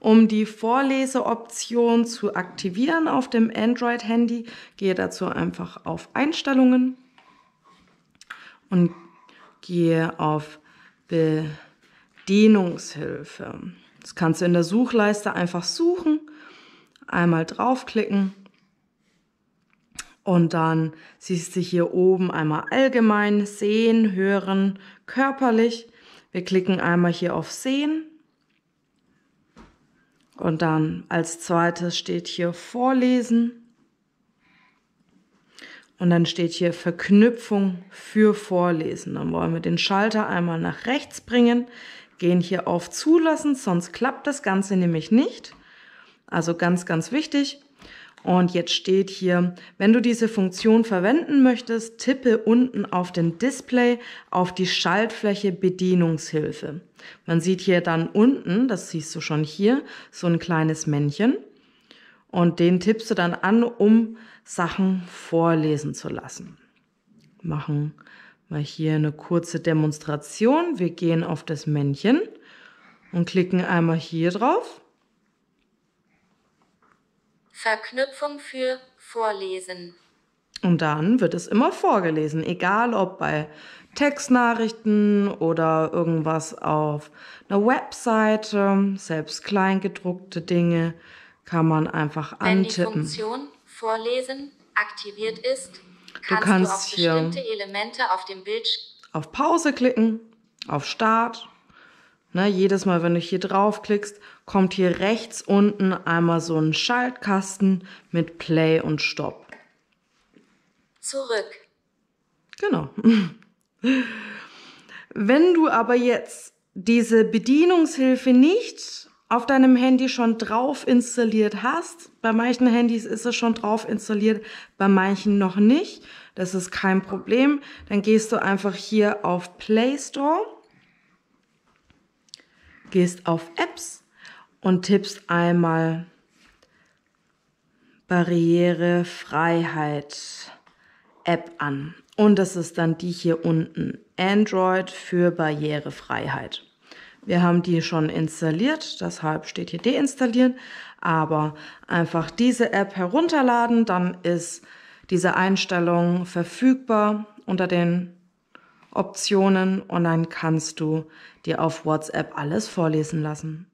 Um die Vorleseoption zu aktivieren auf dem Android-Handy, gehe dazu einfach auf Einstellungen und gehe auf Bedienungshilfe. Das kannst du in der Suchleiste einfach suchen, einmal draufklicken und dann siehst du hier oben einmal allgemein sehen, hören, körperlich. Wir klicken einmal hier auf sehen und dann als zweites steht hier Vorlesen. Und dann steht hier Verknüpfung für Vorlesen. Dann wollen wir den Schalter einmal nach rechts bringen, gehen hier auf Zulassen, sonst klappt das Ganze nämlich nicht. Also ganz, ganz wichtig. Und jetzt steht hier, wenn du diese Funktion verwenden möchtest, tippe unten auf den Display auf die Schaltfläche Bedienungshilfe. Man sieht hier dann unten, das siehst du schon hier, so ein kleines Männchen. Und den tippst du dann an, um Sachen vorlesen zu lassen. Machen wir hier eine kurze Demonstration. Wir gehen auf das Männchen und klicken einmal hier drauf. Verknüpfung für Vorlesen. Und dann wird es immer vorgelesen, egal ob bei Textnachrichten oder irgendwas auf einer Webseite, selbst kleingedruckte Dinge kann man einfach antippen. Wenn die Funktion Vorlesen aktiviert ist, kannst du, kannst du auf bestimmte Elemente auf dem Bildschirm auf Pause klicken, auf Start Ne, jedes Mal, wenn du hier draufklickst, kommt hier rechts unten einmal so ein Schaltkasten mit Play und Stop. Zurück. Genau. Wenn du aber jetzt diese Bedienungshilfe nicht auf deinem Handy schon drauf installiert hast, bei manchen Handys ist es schon drauf installiert, bei manchen noch nicht, das ist kein Problem, dann gehst du einfach hier auf Play Store gehst auf Apps und tippst einmal Barrierefreiheit App an. Und das ist dann die hier unten. Android für Barrierefreiheit. Wir haben die schon installiert, deshalb steht hier deinstallieren. Aber einfach diese App herunterladen, dann ist diese Einstellung verfügbar unter den Optionen und dann kannst du dir auf WhatsApp alles vorlesen lassen.